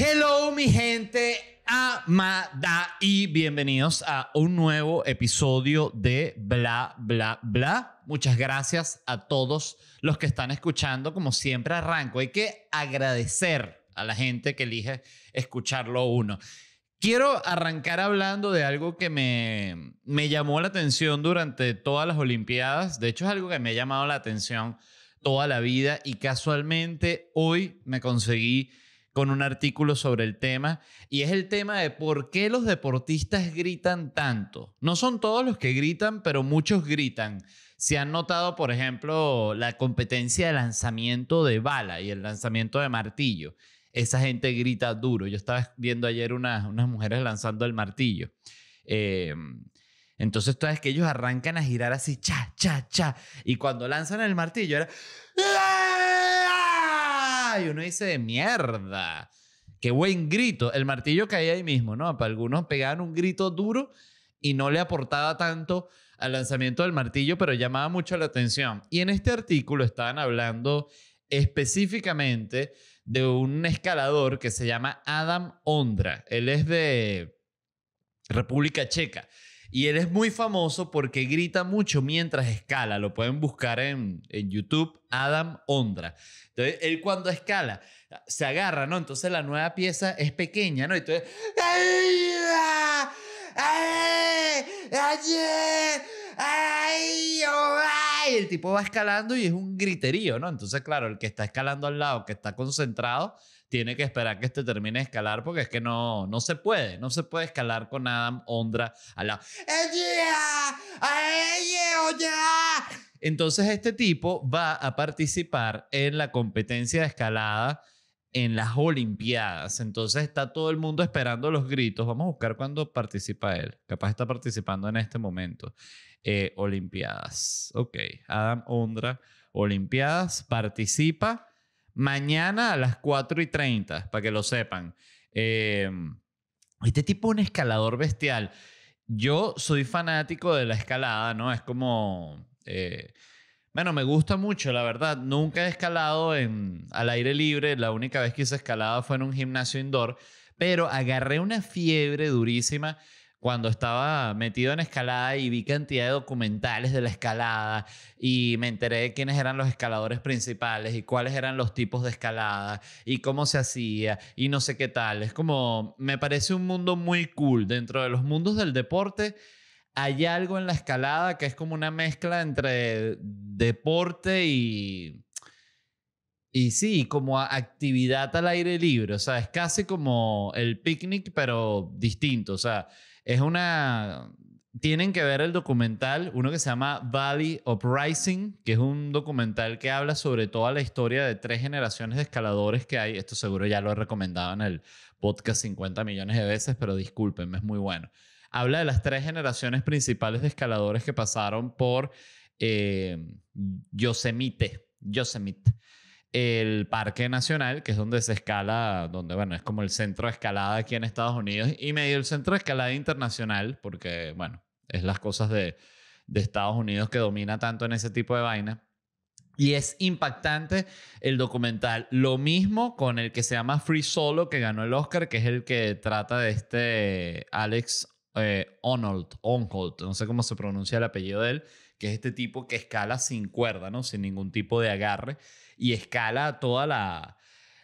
Hello, mi gente amada y bienvenidos a un nuevo episodio de Bla, Bla, Bla. Muchas gracias a todos los que están escuchando. Como siempre arranco, hay que agradecer a la gente que elige escucharlo uno. Quiero arrancar hablando de algo que me, me llamó la atención durante todas las Olimpiadas. De hecho, es algo que me ha llamado la atención toda la vida y casualmente hoy me conseguí con un artículo sobre el tema y es el tema de por qué los deportistas gritan tanto. No son todos los que gritan, pero muchos gritan. Se han notado, por ejemplo, la competencia de lanzamiento de bala y el lanzamiento de martillo. Esa gente grita duro. Yo estaba viendo ayer unas, unas mujeres lanzando el martillo. Eh, entonces, todas que ellos arrancan a girar así, cha, cha, cha. Y cuando lanzan el martillo, era y uno dice, mierda, qué buen grito. El martillo caía ahí mismo, ¿no? Para algunos pegaban un grito duro y no le aportaba tanto al lanzamiento del martillo, pero llamaba mucho la atención. Y en este artículo estaban hablando específicamente de un escalador que se llama Adam Ondra. Él es de República Checa. Y él es muy famoso porque grita mucho mientras escala. Lo pueden buscar en, en YouTube, Adam Ondra. Entonces, él cuando escala, se agarra, ¿no? Entonces la nueva pieza es pequeña, ¿no? Entonces... Eh, ¡Ay! Oh, ¡Ay! El tipo va escalando y es un griterío, ¿no? Entonces, claro, el que está escalando al lado, que está concentrado, tiene que esperar que este termine de escalar porque es que no, no se puede, no se puede escalar con Adam Ondra a la... ¡Eh, ¡Eh, oh, Entonces este tipo va a participar en la competencia de escalada en las Olimpiadas. Entonces está todo el mundo esperando los gritos. Vamos a buscar cuándo participa él. Capaz está participando en este momento. Eh, Olimpiadas. Ok. Adam Ondra, Olimpiadas, participa Mañana a las 4 y 30, para que lo sepan. Eh, este tipo es un escalador bestial. Yo soy fanático de la escalada, ¿no? Es como... Eh, bueno, me gusta mucho, la verdad. Nunca he escalado en, al aire libre. La única vez que hice escalada fue en un gimnasio indoor. Pero agarré una fiebre durísima cuando estaba metido en escalada y vi cantidad de documentales de la escalada y me enteré de quiénes eran los escaladores principales y cuáles eran los tipos de escalada y cómo se hacía y no sé qué tal. Es como, me parece un mundo muy cool. Dentro de los mundos del deporte hay algo en la escalada que es como una mezcla entre deporte y... Y sí, como actividad al aire libre, o sea, es casi como el picnic, pero distinto, o sea, es una... Tienen que ver el documental, uno que se llama Valley Uprising, que es un documental que habla sobre toda la historia de tres generaciones de escaladores que hay. Esto seguro ya lo he recomendado en el podcast 50 millones de veces, pero discúlpenme, es muy bueno. Habla de las tres generaciones principales de escaladores que pasaron por eh, Yosemite. Yosemite el Parque Nacional, que es donde se escala, donde, bueno, es como el centro de escalada aquí en Estados Unidos y medio el centro de escalada internacional, porque, bueno, es las cosas de, de Estados Unidos que domina tanto en ese tipo de vaina. Y es impactante el documental. Lo mismo con el que se llama Free Solo, que ganó el Oscar, que es el que trata de este Alex eh, Onold, no sé cómo se pronuncia el apellido de él, que es este tipo que escala sin cuerda, ¿no? Sin ningún tipo de agarre y escala toda la,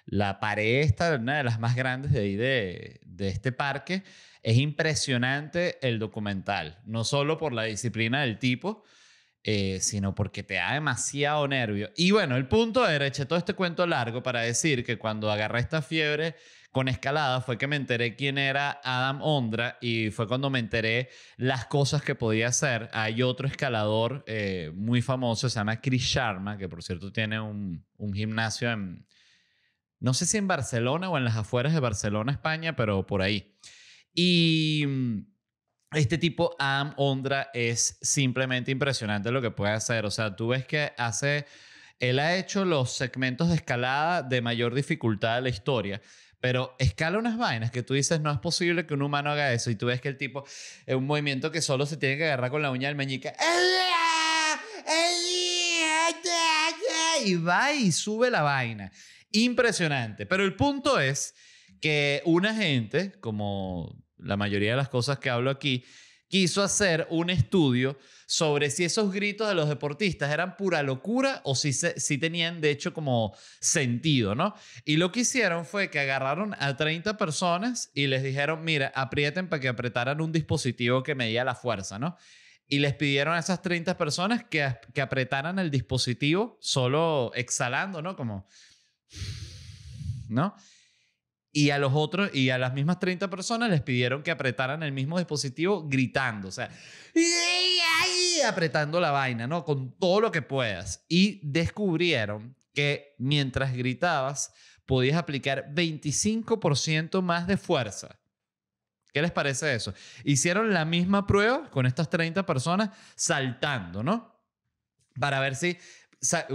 la pared esta, una de las más grandes de ahí de, de, este parque. Es impresionante el documental, no solo por la disciplina del tipo, eh, sino porque te da demasiado nervio. Y bueno, el punto era, eché todo este cuento largo para decir que cuando agarré esta fiebre con escalada fue que me enteré quién era Adam Ondra y fue cuando me enteré las cosas que podía hacer. Hay otro escalador eh, muy famoso, se llama Chris Sharma, que por cierto tiene un, un gimnasio en, no sé si en Barcelona o en las afueras de Barcelona, España, pero por ahí. Y... Mm, este tipo, Adam Ondra, es simplemente impresionante lo que puede hacer. O sea, tú ves que hace. Él ha hecho los segmentos de escalada de mayor dificultad de la historia. Pero escala unas vainas que tú dices, no es posible que un humano haga eso. Y tú ves que el tipo es un movimiento que solo se tiene que agarrar con la uña del meñique. Y va y sube la vaina. Impresionante. Pero el punto es que una gente, como la mayoría de las cosas que hablo aquí, quiso hacer un estudio sobre si esos gritos de los deportistas eran pura locura o si, si tenían de hecho como sentido, ¿no? Y lo que hicieron fue que agarraron a 30 personas y les dijeron, mira, aprieten para que apretaran un dispositivo que medía la fuerza, ¿no? Y les pidieron a esas 30 personas que, que apretaran el dispositivo solo exhalando, ¿no? Como... ¿No? y a los otros y a las mismas 30 personas les pidieron que apretaran el mismo dispositivo gritando, o sea, apretando la vaina, ¿no? Con todo lo que puedas. Y descubrieron que mientras gritabas podías aplicar 25% más de fuerza. ¿Qué les parece eso? Hicieron la misma prueba con estas 30 personas saltando, ¿no? Para ver si,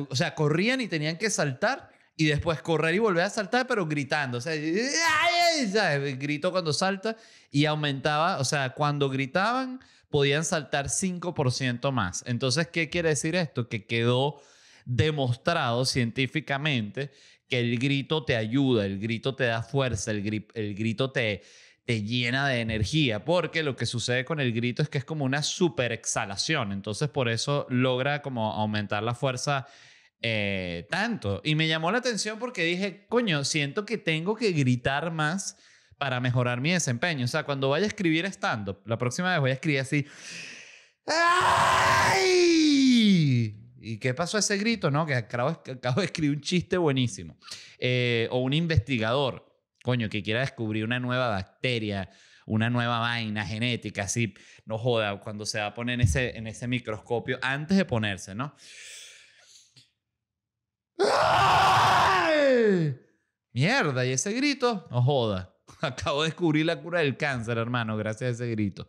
o sea, corrían y tenían que saltar y después correr y volver a saltar, pero gritando. O sea, el grito cuando salta y aumentaba, o sea, cuando gritaban podían saltar 5% más. Entonces, ¿qué quiere decir esto? Que quedó demostrado científicamente que el grito te ayuda, el grito te da fuerza, el, el grito te, te llena de energía, porque lo que sucede con el grito es que es como una super exhalación, entonces por eso logra como aumentar la fuerza eh, tanto. Y me llamó la atención porque dije, coño, siento que tengo que gritar más para mejorar mi desempeño. O sea, cuando vaya a escribir estando, la próxima vez voy a escribir así. ¡Ay! ¿Y qué pasó ese grito? No, que acabo, acabo de escribir un chiste buenísimo. Eh, o un investigador, coño, que quiera descubrir una nueva bacteria, una nueva vaina genética, así, no joda, cuando se va a poner en ese, en ese microscopio, antes de ponerse, ¿no? ¡Ay! Mierda, y ese grito, no joda. Acabo de descubrir la cura del cáncer, hermano, gracias a ese grito.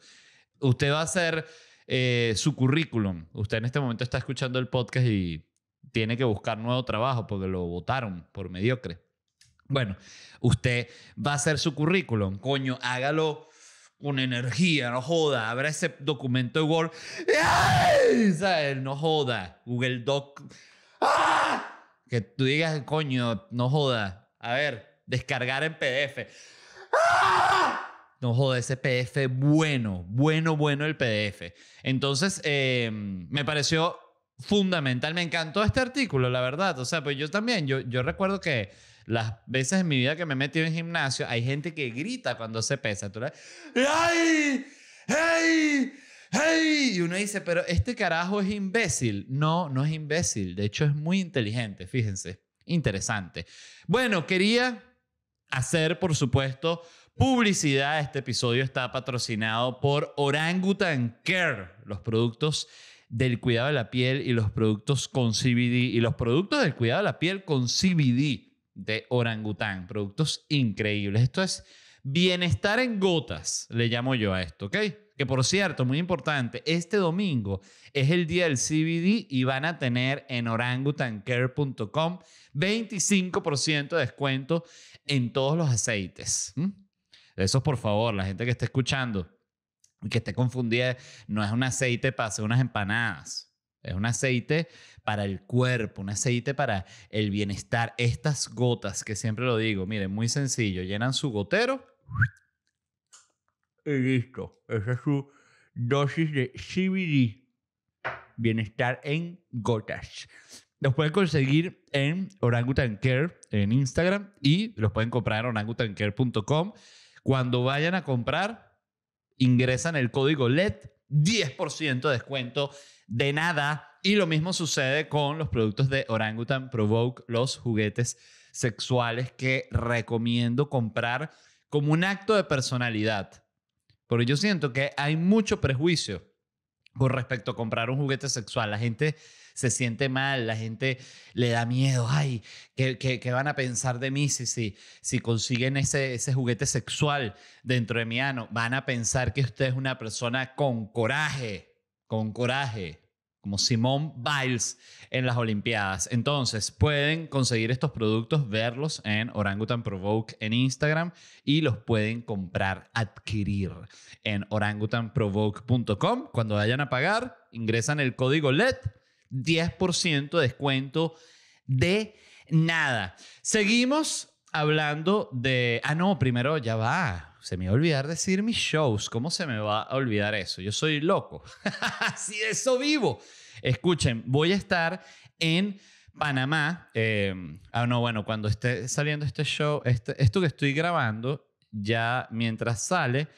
Usted va a hacer eh, su currículum. Usted en este momento está escuchando el podcast y tiene que buscar nuevo trabajo porque lo votaron por mediocre. Bueno, usted va a hacer su currículum. Coño, hágalo con energía, no joda. Abra ese documento de Word. ¡Ay! No joda. Google Doc. ¡Ah! que tú digas, coño, no joda A ver, descargar en PDF. No joda, ese PDF bueno, bueno, bueno el PDF. Entonces, em, me pareció fundamental. Me encantó este artículo, la verdad. O sea, pues yo también, yo, yo recuerdo que las veces en mi vida que me he metido en gimnasio, hay gente que grita cuando se pesa. Tú ¡Ay! ¡Hey! Y uno dice, pero este carajo es imbécil. No, no es imbécil. De hecho, es muy inteligente, fíjense. Interesante. Bueno, quería hacer, por supuesto, publicidad. Este episodio está patrocinado por Orangutan Care, los productos del cuidado de la piel y los productos con CBD y los productos del cuidado de la piel con CBD de Orangutan. productos increíbles. Esto es bienestar en gotas, le llamo yo a esto, ¿ok? Que por cierto, muy importante, este domingo es el día del CBD y van a tener en orangutancare.com 25% de descuento en todos los aceites. Eso, por favor, la gente que esté escuchando y que esté confundida, no es un aceite para hacer unas empanadas. Es un aceite para el cuerpo, un aceite para el bienestar. Estas gotas, que siempre lo digo, miren, muy sencillo, llenan su gotero y listo. Esa es su dosis de CBD. Bienestar en gotas. Los pueden conseguir en Orangutan Care en Instagram y los pueden comprar en orangutancare.com. Cuando vayan a comprar, ingresan el código LED, 10% descuento de nada. Y lo mismo sucede con los productos de Orangutan Provoke, los juguetes sexuales que recomiendo comprar como un acto de personalidad. Pero yo siento que hay mucho prejuicio con respecto a comprar un juguete sexual. La gente se siente mal, la gente le da miedo, ay, ¿qué, que van a pensar de mí si, si, si consiguen ese, ese juguete sexual dentro de mi ano? Van a pensar que usted es una persona con coraje, con coraje como Simón Biles en las Olimpiadas. Entonces, pueden conseguir estos productos, verlos en Orangutan Provoke en Instagram y los pueden comprar, adquirir en orangutanprovoke.com. Cuando vayan a pagar, ingresan el código LED, 10% de descuento de nada. Seguimos hablando de... Ah, no, primero ya va se me va a olvidar decir mis shows. ¿Cómo se me va a olvidar eso? Yo soy loco. Así sí, eso vivo. Escuchen, voy a estar en Panamá. Eh, ah, no, bueno, cuando esté saliendo este show, este, esto que estoy grabando, ya mientras sale,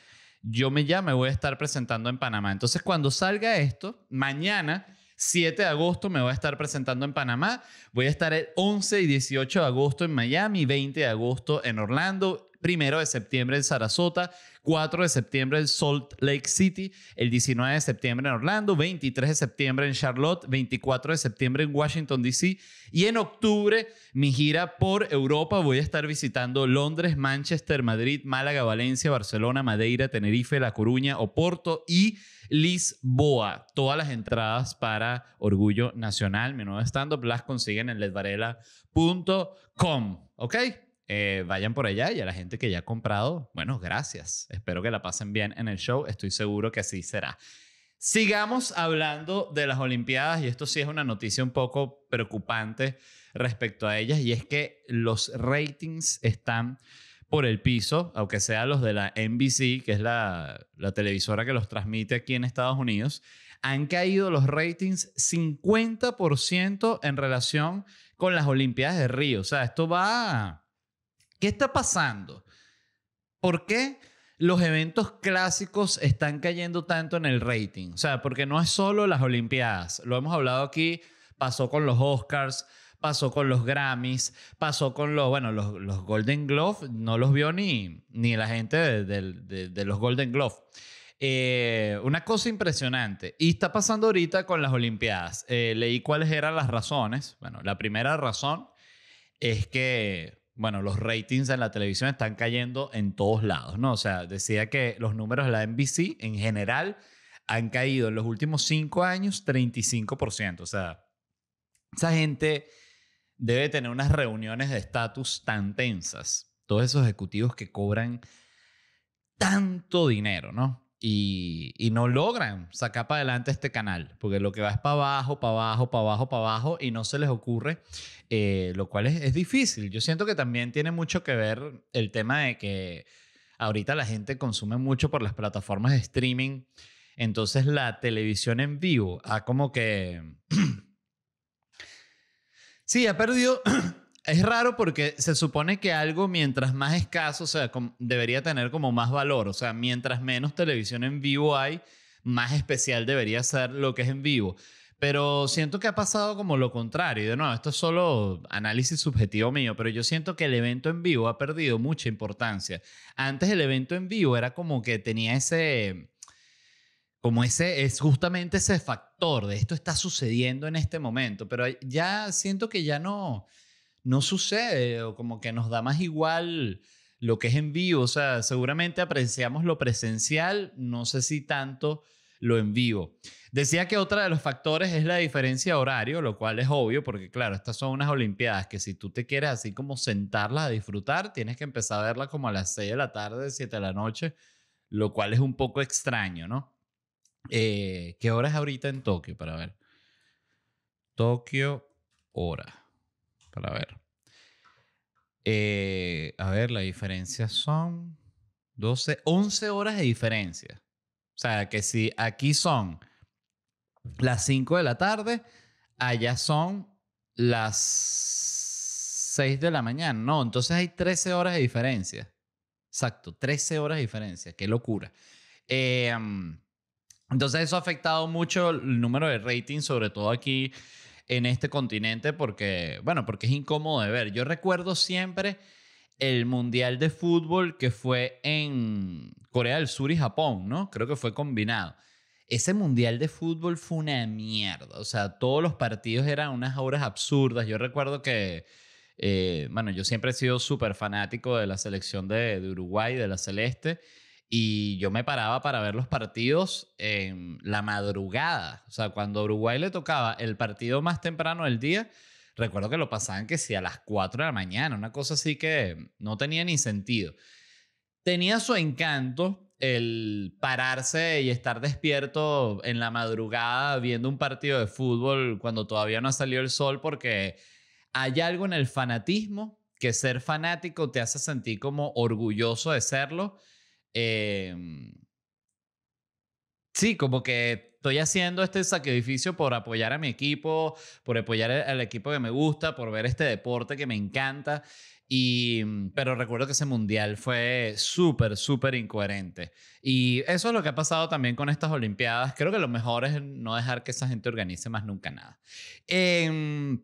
yo me ya me voy a estar presentando en Panamá. Entonces, cuando salga esto, mañana. 7 de agosto me voy a estar presentando en Panamá, voy a estar el 11 y 18 de agosto en Miami, 20 de agosto en Orlando 1 de septiembre en Sarasota, 4 de septiembre en Salt Lake City, el 19 de septiembre en Orlando, 23 de septiembre en Charlotte, 24 de septiembre en Washington, D.C. Y en octubre mi gira por Europa. Voy a estar visitando Londres, Manchester, Madrid, Málaga, Valencia, Barcelona, Madeira, Tenerife, La Coruña, Oporto y Lisboa. Todas las entradas para Orgullo Nacional, mi nuevo stand las consiguen en ledvarela.com. ¿Ok? Eh, vayan por allá y a la gente que ya ha comprado, bueno, gracias. Espero que la pasen bien en el show. Estoy seguro que así será. Sigamos hablando de las Olimpiadas y esto sí es una noticia un poco preocupante respecto a ellas y es que los ratings están por el piso, aunque sean los de la NBC, que es la, la televisora que los transmite aquí en Estados Unidos, han caído los ratings 50% en relación con las Olimpiadas de Río. O sea, esto va ¿Qué está pasando? ¿Por qué los eventos clásicos están cayendo tanto en el rating? O sea, porque no es solo las Olimpiadas, lo hemos hablado aquí, pasó con los Oscars, pasó con los Grammys, pasó con los, bueno, los, Golden Glove, no los vio ni, ni la gente de, los Golden Glove. Eh, una cosa impresionante, y está pasando ahorita con las Olimpiadas. Eh, leí cuáles eran las razones. Bueno, la primera razón es que bueno, los ratings en la televisión están cayendo en todos lados, ¿no? O sea, decía que los números de la NBC en general han caído en los últimos cinco años 35%. O sea, esa gente debe tener unas reuniones de estatus tan tensas. Todos esos ejecutivos que cobran tanto dinero, ¿no? y, no logran sacar para adelante este canal, porque lo que va es para abajo, para abajo, para abajo, para abajo, y no se les ocurre, eh, lo cual es, es, difícil. Yo siento que también tiene mucho que ver el tema de que ahorita la gente consume mucho por las plataformas de streaming, entonces la televisión en vivo ha como que... sí, ha perdido... es raro porque se supone que algo mientras más escaso, o sea, debería tener como más valor. O sea, mientras menos televisión en vivo hay, más especial debería ser lo que es en vivo. Pero siento que ha pasado como lo contrario. De nuevo, esto es solo análisis subjetivo mío, pero yo siento que el evento en vivo ha perdido mucha importancia. Antes el evento en vivo era como que tenía ese, como ese, es justamente ese factor de esto está sucediendo en este momento, pero ya siento que ya no, no sucede o como que nos da más igual lo que es en vivo. O sea, seguramente apreciamos lo presencial, no sé si tanto lo en vivo. Decía que otro de los factores es la diferencia de horario, lo cual es obvio porque claro, estas son unas Olimpiadas que si tú te quieres así como sentarlas a disfrutar, tienes que empezar a verla como a las 6 de la tarde, 7 de la noche, lo cual es un poco extraño, ¿no? Eh, ¿Qué hora es ahorita en Tokio? Para ver. Tokio, hora para ver. Eh, a ver, la diferencia son 12, 11 horas de diferencia. O sea, que si aquí son las 5 de la tarde, allá son las 6 de la mañana. No, entonces hay 13 horas de diferencia. Exacto, 13 horas de diferencia. Qué locura. Em, entonces eso ha afectado mucho el número de rating, sobre todo aquí en este continente porque, bueno, porque es incómodo de ver. Yo recuerdo siempre el Mundial de Fútbol que fue en Corea del Sur y Japón, ¿no? Creo que fue combinado. Ese Mundial de Fútbol fue una mierda. O sea, todos los partidos eran unas horas absurdas. Yo recuerdo que, eh, bueno, yo siempre he sido súper fanático de la selección de, de Uruguay, de la Celeste. Y yo me paraba para ver los partidos en la madrugada. O sea, cuando a Uruguay le tocaba el partido más temprano del día, recuerdo que lo pasaban que si a las 4 de la mañana, una cosa así que no tenía ni sentido. Tenía su encanto el pararse y estar despierto en la madrugada viendo un partido de fútbol cuando todavía no ha salido el sol, porque hay algo en el fanatismo que ser fanático te hace sentir como orgulloso de serlo Em, sí, como que estoy haciendo este sacrificio por apoyar a mi equipo, por apoyar e, al equipo que me gusta, por ver este deporte que me encanta. Y, mm, pero recuerdo que ese mundial fue súper, súper incoherente. Y eso es lo que ha pasado también con estas Olimpiadas. Creo que lo mejor es no dejar que esa gente organice más nunca nada. Em,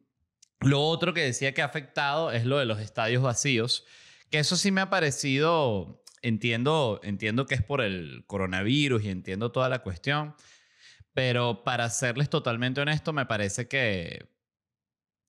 lo otro que decía que ha afectado es lo de los estadios vacíos, que eso sí me ha parecido entiendo, entiendo que es por el coronavirus y entiendo toda la cuestión, pero para serles totalmente honesto, me parece que,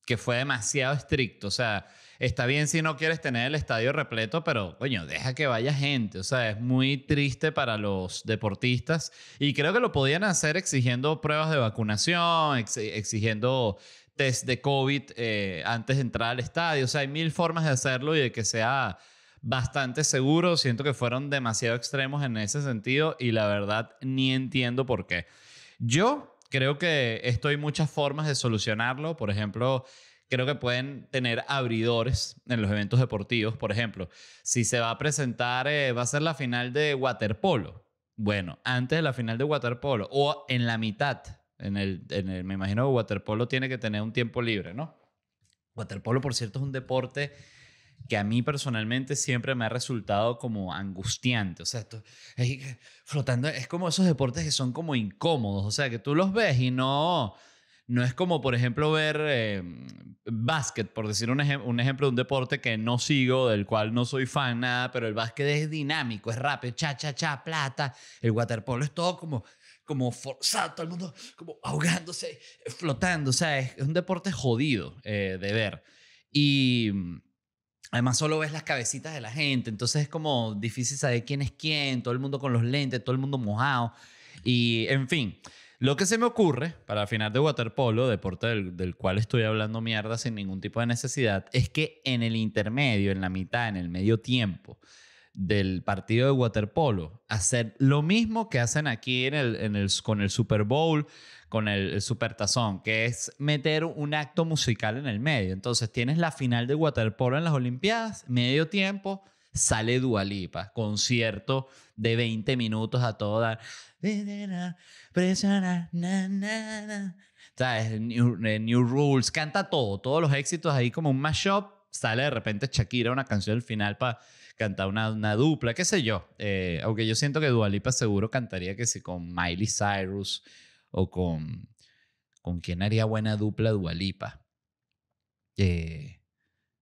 que fue demasiado estricto. O sea, está bien si no quieres tener el estadio repleto, pero coño, deja que vaya gente. O sea, es muy triste para los deportistas y creo que lo podían hacer exigiendo pruebas de vacunación, exigiendo test de COVID eh, antes de entrar al estadio. O sea, hay mil formas de hacerlo y de que sea bastante seguro. Siento que fueron demasiado extremos en ese sentido y la verdad ni entiendo por qué. Yo creo que esto hay muchas formas de solucionarlo. Por ejemplo, creo que pueden tener abridores en los eventos deportivos. Por ejemplo, si se va a presentar, eh, va a ser la final de waterpolo. Bueno, antes de la final de waterpolo o en la mitad. En el, en el, me imagino que waterpolo tiene que tener un tiempo libre, ¿no? Waterpolo, por cierto, es un deporte que a mí personalmente siempre me ha resultado como angustiante. O sea, flotando, es como esos deportes que son como incómodos. O sea, que tú los ves y no, no es como, por ejemplo, ver eh, básquet, por decir un, ejemplo de un deporte que no sigo, del cual no soy fan, nada, pero el básquet es dinámico, es rápido, cha, cha, cha, plata. El waterpolo es todo como como forzado, todo el mundo como ahogándose, flotando, o sea, es un deporte jodido eh, de ver. Y Además, solo ves las cabecitas de la gente, entonces es como difícil saber quién es quién, todo el mundo con los lentes, todo el mundo mojado. Y, en fin, lo que se me ocurre, para final de waterpolo, deporte del, del cual estoy hablando mierda sin ningún tipo de necesidad, es que en el intermedio, en la mitad, en el medio tiempo, del partido de waterpolo, hacer lo mismo que hacen aquí en el, en el, con el Super Bowl, con el, Super Tazón, que es meter un acto musical en el medio. Entonces tienes la final de waterpolo en las Olimpiadas, medio tiempo, sale Dualipa, concierto de 20 minutos a todo dar. New, eh, New Rules, canta todo, todos los éxitos ahí como un mashup, sale de repente Shakira una canción al final para cantar una, dupla, qué sé yo. Eh, aunque yo siento que Dualipa seguro cantaría que sí con Miley Cyrus o con. ¿Con quién haría buena dupla Dualipa? Eh,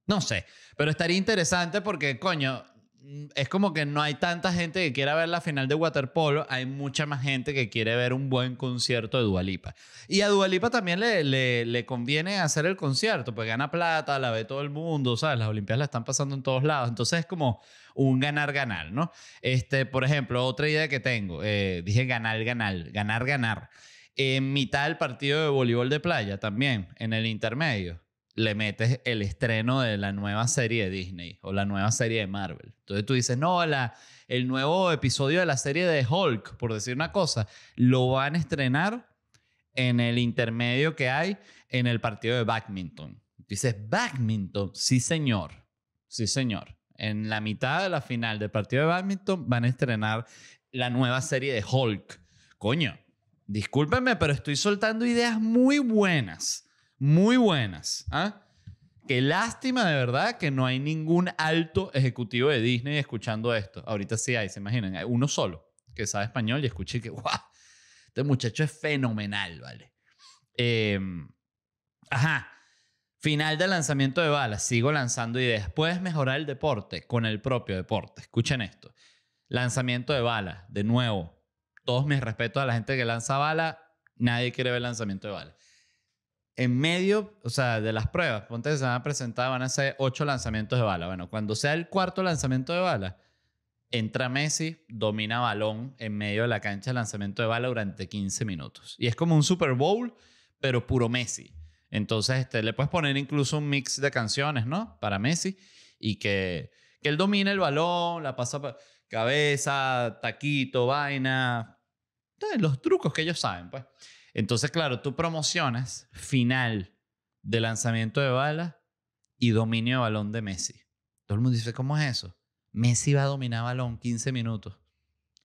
no sé, pero estaría interesante porque, coño, Mm, es como que no hay tanta gente que quiera ver la final de waterpolo, hay mucha más gente que quiere ver un buen concierto de Dualipa. Y a Dualipa también le, le, le, conviene hacer el concierto, pues gana plata, la ve todo el mundo, ¿sabes? Las Olimpiadas la están pasando en todos lados, entonces es como un ganar-ganar, ¿no? Este, por ejemplo, otra idea que tengo, eh, dije ganar-ganar, ganar-ganar. En mitad del partido de voleibol de playa también, en el intermedio le metes el estreno de la nueva serie de Disney o la nueva serie de Marvel. Entonces tú dices, no, la, el nuevo episodio de la serie de Hulk, por decir una cosa, lo van a estrenar en el intermedio que hay en el partido de badminton. Dices, badminton, sí señor, sí señor. En la mitad de la final del partido de badminton van a estrenar la nueva serie de Hulk. Coño, discúlpenme, pero estoy soltando ideas muy buenas muy buenas. ¿ah? Qué lástima de verdad que no hay ningún alto ejecutivo de Disney escuchando esto. Ahorita sí hay, se imaginan. Hay uno solo que sabe español y escuché que, guau, este muchacho es fenomenal, ¿vale? Em, ajá. Final del lanzamiento de balas. Sigo lanzando ideas. Puedes mejorar el deporte con el propio deporte. Escuchen esto. Lanzamiento de balas. De nuevo, todos mis respetos a la gente que lanza balas. Nadie quiere ver lanzamiento de balas en medio, o sea, de las pruebas, ponte que se van a presentar, van a ser ocho lanzamientos de bala. Bueno, cuando sea el cuarto lanzamiento de bala, entra Messi, domina balón en medio de la cancha de lanzamiento de bala durante 15 minutos. Y es como un Super Bowl, pero puro Messi. Entonces, este, le puedes poner incluso un mix de canciones, ¿no? Para Messi. Y que, que él domine el balón, la pasa cabeza, taquito, vaina. Los trucos que ellos saben, pues. Entonces, claro, tú promocionas final de lanzamiento de bala y dominio de balón de Messi. Todo el mundo dice, ¿cómo es eso? Messi va a dominar balón 15 minutos.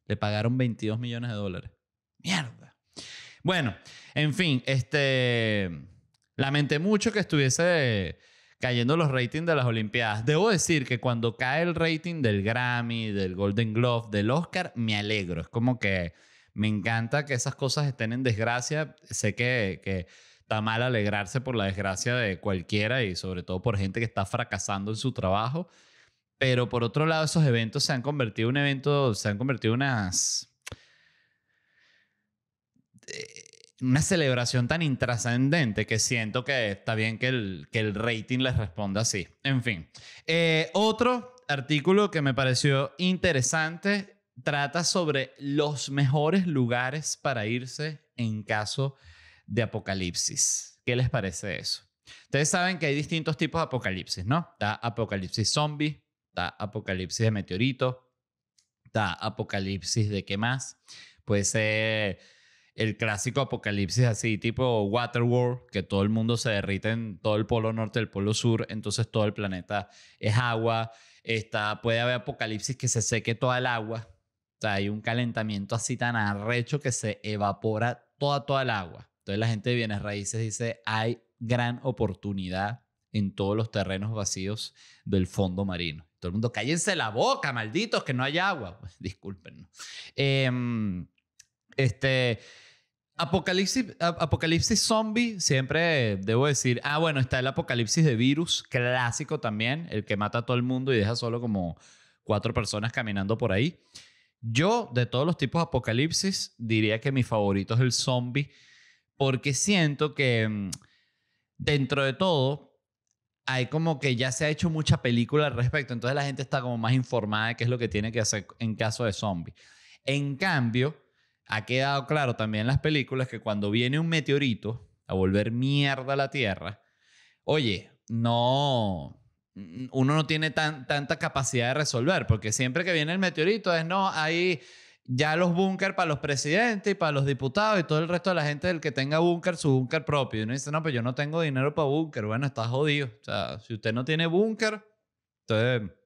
Le pagaron 22 millones de dólares. Mierda. Bueno, en fin, este... Lamenté mucho que estuviese cayendo los ratings de las Olimpiadas. Debo decir que cuando cae el rating del Grammy, del Golden Glove, del Oscar, me alegro. Es como que me encanta que esas cosas estén en desgracia. Sé que, está mal alegrarse por la desgracia de cualquiera y sobre todo por gente que está fracasando en su trabajo. Pero por otro lado, esos eventos se han convertido en un evento, se han convertido en eh, Una celebración tan intrascendente que siento que está bien que el, que el rating les responda así. En fin. Eh, otro artículo que me pareció interesante trata sobre los mejores lugares para irse en caso de apocalipsis. ¿Qué les parece eso? Ustedes saben que hay distintos tipos de apocalipsis, ¿no? Está apocalipsis zombie, está apocalipsis de meteorito, está apocalipsis de qué más. Puede ser el clásico apocalipsis así, tipo Waterworld, que todo el mundo se derrite en todo el polo norte, el polo sur, entonces todo el planeta es agua. Está, puede haber apocalipsis que se seque toda el agua, hay un calentamiento así tan arrecho que se evapora toda, toda el agua. Entonces la gente de bienes raíces dice, hay gran oportunidad en todos los terrenos vacíos del fondo marino. Todo el mundo, cállense la boca, malditos, que no hay agua. disculpen. Em, este, apocalipsis, apocalipsis zombie, siempre debo decir, ah, bueno, está el apocalipsis de virus, clásico también, el que mata a todo el mundo y deja solo como cuatro personas caminando por ahí. Yo, de todos los tipos de apocalipsis, diría que mi favorito es el zombie, porque siento que mm, dentro de todo hay como que ya se ha hecho mucha película al respecto, entonces la gente está como más informada de qué es lo que tiene que hacer en caso de zombie. En cambio, ha quedado claro también en las películas que cuando viene un meteorito a volver mierda a la Tierra, oye, no, uno no tiene tanta capacidad de resolver, porque siempre que viene el meteorito es, no, hay ya los búnker para los presidentes y para los diputados y todo el resto de la gente del que tenga búnker, su búnker propio. Y uno dice, no, pero pues yo no tengo dinero para búnker. Bueno, está jodido. O sea, si usted no tiene búnker, entonces...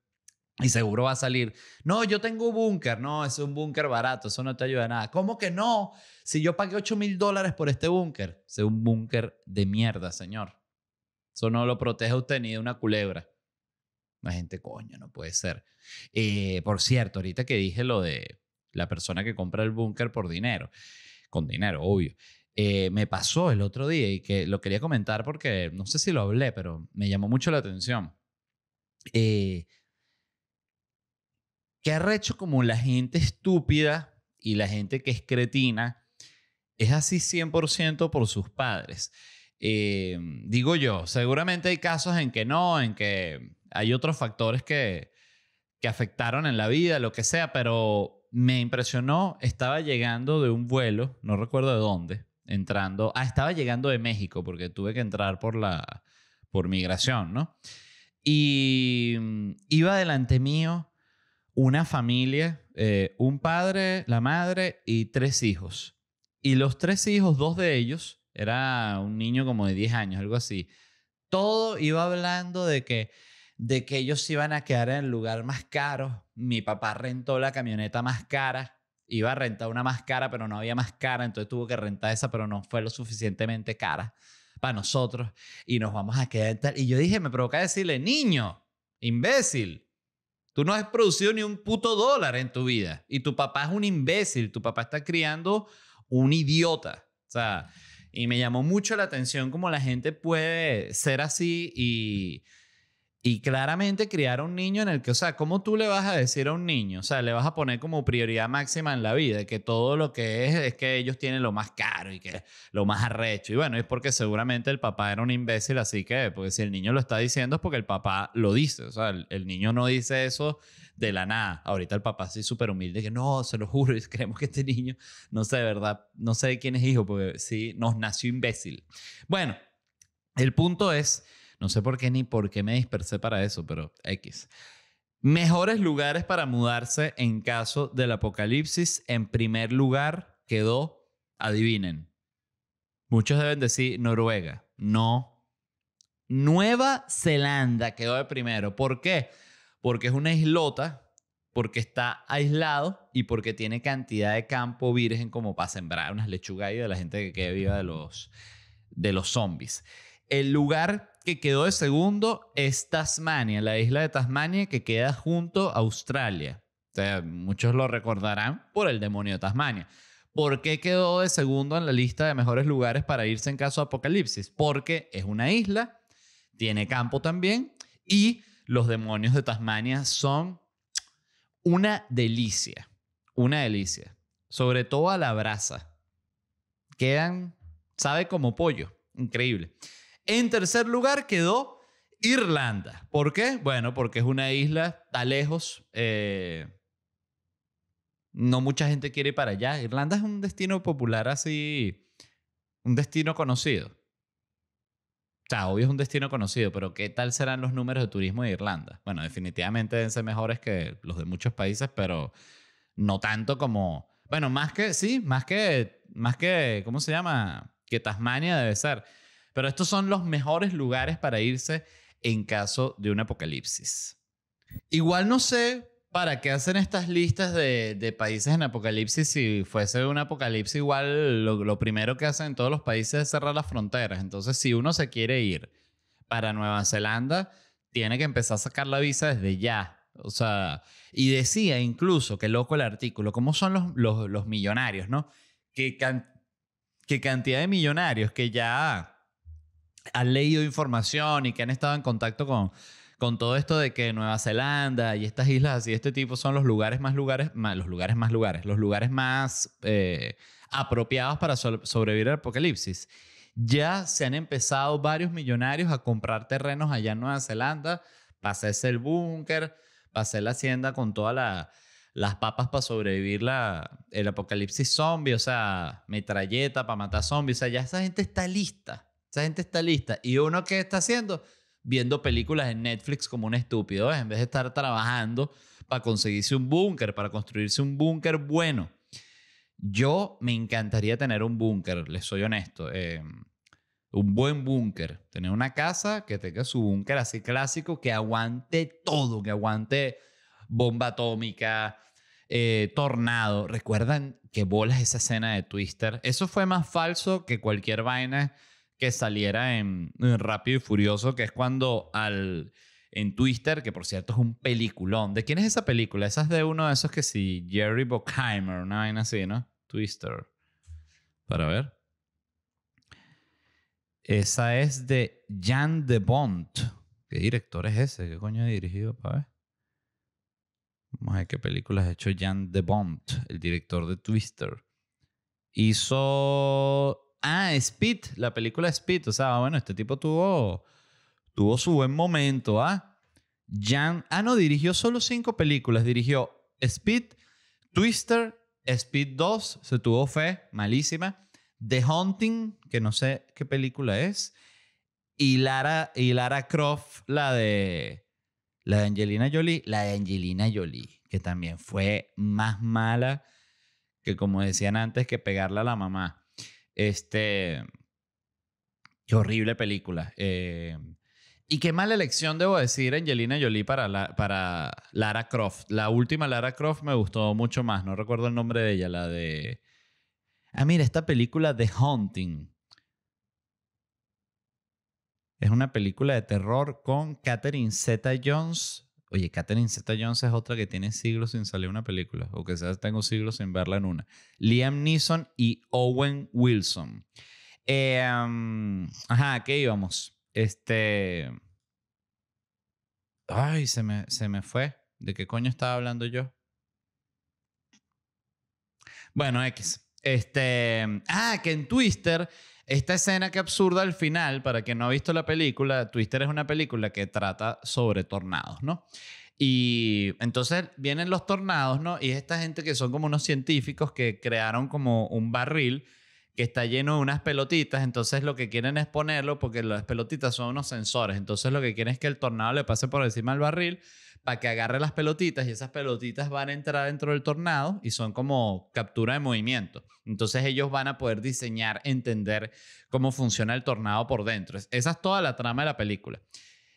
Y seguro va a salir, no, yo tengo búnker, no, es un búnker barato, eso no te ayuda nada. ¿Cómo que no? Si yo pagué 8 mil dólares por este búnker, es un búnker de mierda, señor. Eso no lo protege usted ni de una culebra. La gente, coño, no puede ser. Eh, por cierto, ahorita que dije lo de la persona que compra el búnker por dinero, con dinero, obvio. Eh, me pasó el otro día y que lo quería comentar porque no sé si lo hablé, pero me llamó mucho la atención. Eh, ha hecho como la gente estúpida y la gente que es cretina es así 100% por sus padres. Eh, digo yo, seguramente hay casos en que no, en que hay otros factores que, que afectaron en la vida, lo que sea, pero me impresionó, estaba llegando de un vuelo, no recuerdo de dónde, entrando, ah, estaba llegando de México porque tuve que entrar por la, por migración, ¿no? Y mm, iba delante mío una familia, eh, un padre, la madre y tres hijos. Y los tres hijos, dos de ellos, era un niño como de 10 años, algo así. Todo iba hablando de que de que ellos iban a quedar en el lugar más caro. Mi papá rentó la camioneta más cara. Iba a rentar una más cara, pero no había más cara, entonces tuvo que rentar esa, pero no fue lo suficientemente cara para nosotros. Y nos vamos a quedar en tal. Y yo dije, me provoca decirle, niño, imbécil, tú no has producido ni un puto dólar en tu vida. Y tu papá es un imbécil, tu papá está criando un idiota. O sea, y me llamó mucho la atención cómo la gente puede ser así y y claramente criar a un niño en el que, o sea, ¿cómo tú le vas a decir a un niño? O sea, le vas a poner como prioridad máxima en la vida, que todo lo que es es que ellos tienen lo más caro y que lo más arrecho. Y bueno, es porque seguramente el papá era un imbécil, así que, porque si el niño lo está diciendo es porque el papá lo dice. O sea, el, niño no dice eso de la nada. Ahorita el papá sí súper humilde, que no, se lo juro, creemos que este niño, no sé, de verdad, no sé de quién es hijo, porque sí, nos nació imbécil. Bueno, el punto es no sé por qué ni por qué me dispersé para eso, pero X. Mejores lugares para mudarse en caso del apocalipsis. En primer lugar quedó, adivinen. Muchos deben decir Noruega. No. Nueva Zelanda quedó de primero. ¿Por qué? Porque es una islota, porque está aislado y porque tiene cantidad de campo virgen como para sembrar unas lechugas y de la gente que quede viva de los, de los zombies. El lugar que quedó de segundo es Tasmania, la isla de Tasmania que queda junto a Australia. muchos lo recordarán por el demonio de Tasmania. ¿Por qué quedó de segundo en la lista de mejores lugares para irse en caso de apocalipsis? Porque es una isla, tiene campo también y los demonios de Tasmania son una delicia, una delicia, sobre todo a la brasa. Quedan, sabe como pollo, increíble. En tercer lugar quedó Irlanda. ¿Por qué? Bueno, porque es una isla, tan lejos. Eh, no mucha gente quiere ir para allá. Irlanda es un destino popular así, un destino conocido. O sea, obvio es un destino conocido, pero ¿qué tal serán los números de turismo de Irlanda? Bueno, definitivamente deben ser mejores que los de muchos países, pero no tanto como... Bueno, más que, sí, más que, más que, ¿cómo se llama? Que Tasmania debe ser. Pero estos son los mejores lugares para irse en caso de un apocalipsis. Igual no sé para qué hacen estas listas de, países en apocalipsis. Si fuese un apocalipsis, igual lo, primero que hacen en todos los países es cerrar las fronteras. Entonces, si uno se quiere ir para Nueva Zelanda, tiene que empezar a sacar la visa desde ya. O sea, y decía incluso, que loco el artículo, cómo son los, millonarios, ¿no? Qué cantidad de millonarios que ya han leído información y que han estado en contacto con, con todo esto de que Nueva Zelanda y estas islas y este tipo son los lugares más lugares, más, los lugares más lugares, los lugares más eh, apropiados para sobrevivir al apocalipsis. Ya se han empezado varios millonarios a comprar terrenos allá en Nueva Zelanda, para el búnker, para la hacienda con todas la, las papas para sobrevivir la, el apocalipsis zombie, o sea, metralleta para matar zombies, o sea, ya esa gente está lista esa gente está lista. Y uno que está haciendo, viendo películas en Netflix como un estúpido, en vez de estar trabajando para conseguirse un búnker, para construirse un búnker bueno. Yo me encantaría tener un búnker, les soy honesto. Eh, un buen búnker. Tener una casa que tenga su búnker así clásico, que aguante todo, que aguante bomba atómica, eh, tornado. ¿Recuerdan que bolas esa escena de Twister? Eso fue más falso que cualquier vaina que saliera en, Rápido y Furioso, que es cuando al en Twister, que por cierto es un peliculón. ¿De quién es esa película? Esa es de uno de esos que sí, Jerry Bockheimer, una vaina así, ¿no? Twister. Para ver. Esa es de Jan de Bont. ¿Qué director es ese? ¿Qué coño ha dirigido? Para ver. Vamos a ver qué películas ha hecho Jan de Bont, el director de Twister. Hizo ah, Speed, la película Speed, o sea, bueno, este tipo tuvo, tuvo su buen momento, ¿ah? Jan, ah, no, dirigió solo cinco películas, dirigió Speed, Twister, Speed 2, se tuvo fe, malísima, The Haunting, que no sé qué película es, y Lara, y Lara Croft, la de... La de Angelina Jolie, la de Angelina Jolie, que también fue más mala que como decían antes que pegarla a la mamá. Este. Qué horrible película. Eh, y qué mala elección debo decir Angelina Jolie para, la, para Lara Croft. La última Lara Croft me gustó mucho más. No recuerdo el nombre de ella, la de. Ah, mira, esta película The Haunting. Es una película de terror con Catherine Zeta Jones Oye, Katherine Zeta Jones es otra que tiene siglos sin salir una película, o quizás tengo siglos sin verla en una. Liam Neeson y Owen Wilson. Em, ajá, ¿qué íbamos? Este. Ay, se me, se me fue. ¿De qué coño estaba hablando yo? Bueno, X. Este. Ah, que en Twister esta escena que absurda al final, para quien no ha visto la película, Twister es una película que trata sobre tornados, ¿no? Y entonces vienen los tornados, ¿no? Y esta gente que son como unos científicos que crearon como un barril que está lleno de unas pelotitas, entonces lo que quieren es ponerlo porque las pelotitas son unos sensores, entonces lo que quieren es que el tornado le pase por encima del barril para que agarre las pelotitas y esas pelotitas van a entrar dentro del tornado y son como captura de movimiento. Entonces ellos van a poder diseñar, entender cómo funciona el tornado por dentro. Esa es toda la trama de la película.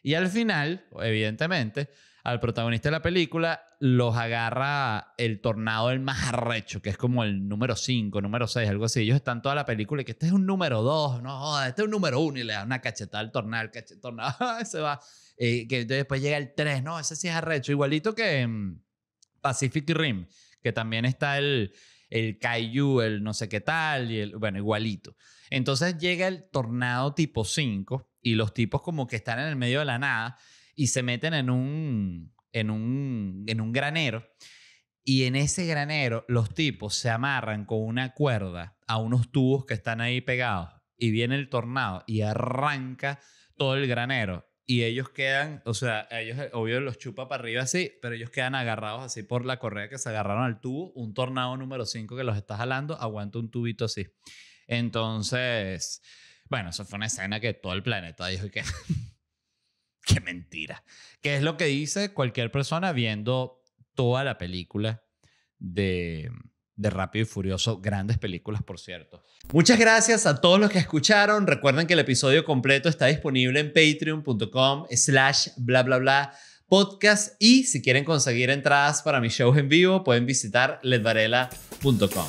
Y al final, evidentemente, al protagonista de la película los agarra el tornado el más arrecho, que es como el número 5, número 6, algo así. Ellos están toda la película y que este es un número 2, no, este es un número 1 y le da una cachetada al tornado, el tornado se va. Eh, que después llega el 3, no, ese sí es arrecho, igualito que mm, Pacific Rim, que también está el, el Kaiju, el no sé qué tal, y el, bueno, igualito. Entonces llega el tornado tipo 5 y los tipos como que están en el medio de la nada y se meten en un, en un, en un granero. Y en ese granero los tipos se amarran con una cuerda a unos tubos que están ahí pegados y viene el tornado y arranca todo el granero y ellos quedan, o sea, ellos eh, obvio los chupa para arriba así, pero ellos quedan agarrados así por la correa que se agarraron al tubo, un tornado número 5 que los está jalando, aguanta un tubito así. Entonces, bueno, eso fue una escena que todo el planeta dijo que qué mentira. qué es lo que dice cualquier persona viendo toda la película de de Rápido y Furioso. Grandes películas, por cierto. Muchas gracias a todos los que escucharon. Recuerden que el episodio completo está disponible en patreon.com slash bla bla bla podcast y si quieren conseguir entradas para mis shows en vivo pueden visitar ledvarela.com.